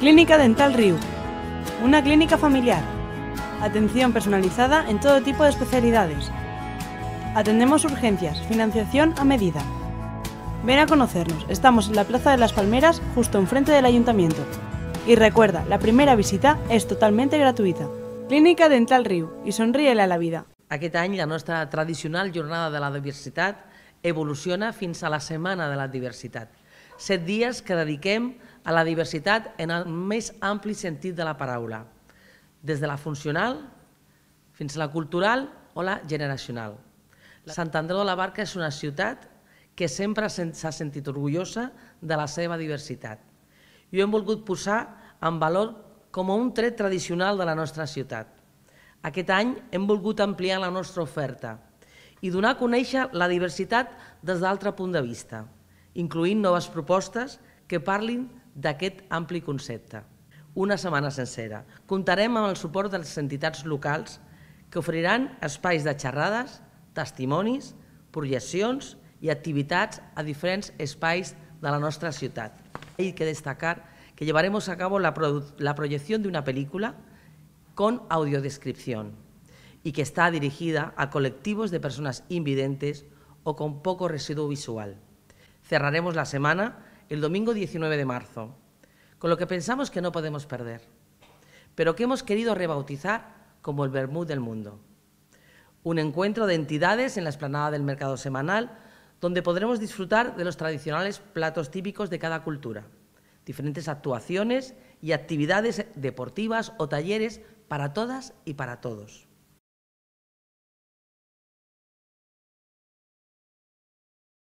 Clínica Dental Riu. Una clínica familiar. Atención personalizada en todo tipo de especialidades. Atendemos urgencias, financiación a medida. Ven a conocernos, estamos en la Plaza de las Palmeras, justo enfrente del ayuntamiento. Y recuerda, la primera visita es totalmente gratuita. Clínica Dental Riu y sonríele a la vida. Aquest any la tradicional jornada de la diversitat evoluciona fins a la Setmana de la Diversitat. Set dies que dediquem a la diversitat en el més ampli sentit de la paraula, des de la funcional fins a la cultural o la generacional. Sant Andreu de la Barca és una ciutat que sempre s'ha sentit orgullosa de la seva diversitat. I ho hem volgut posar en valor com a un tret tradicional de la nostra ciutat. Aquest any hem volgut ampliar la nostra oferta i donar a conèixer la diversitat des d'altre punt de vista, incloent noves propostes que parlin d'aquest ampli concepte. Una setmana sencera. Comptarem amb el suport de les entitats locals que oferiran espais de xerrades, testimonis, projeccions i activitats a diferents espais de la nostra ciutat. Hay que destacar que llevaremos a cabo la, projecció la proyección de una película con audiodescripción y que está dirigida a colectivos de personas invidentes o con poco residuo visual. Cerraremos la semana el domingo 19 de marzo, con lo que pensamos que no podemos perder, pero que hemos querido rebautizar como el Bermud del Mundo. Un encuentro de entidades en la esplanada del mercado semanal, donde podremos disfrutar de los tradicionales platos típicos de cada cultura, diferentes actuaciones y actividades deportivas o talleres para todas y para todos.